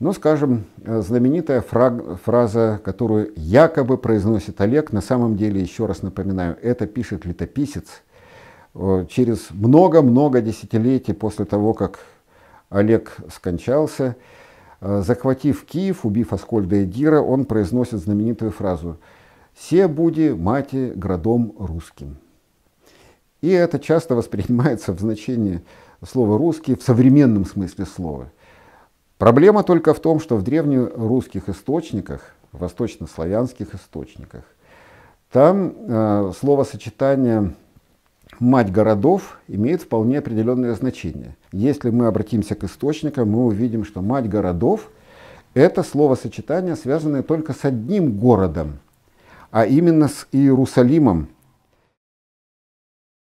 Но, ну, скажем, э, знаменитая фраза, которую якобы произносит Олег, на самом деле, еще раз напоминаю, это пишет летописец э, через много-много десятилетий после того, как Олег скончался. Э, захватив Киев, убив Аскольда и Дира, он произносит знаменитую фразу «Се буди мати градом русским». И это часто воспринимается в значении слова «русский» в современном смысле слова – Проблема только в том, что в древнерусских источниках, восточнославянских источниках, там э, словосочетание «мать городов» имеет вполне определенное значение. Если мы обратимся к источникам, мы увидим, что «мать городов» — это словосочетание, связанное только с одним городом, а именно с Иерусалимом,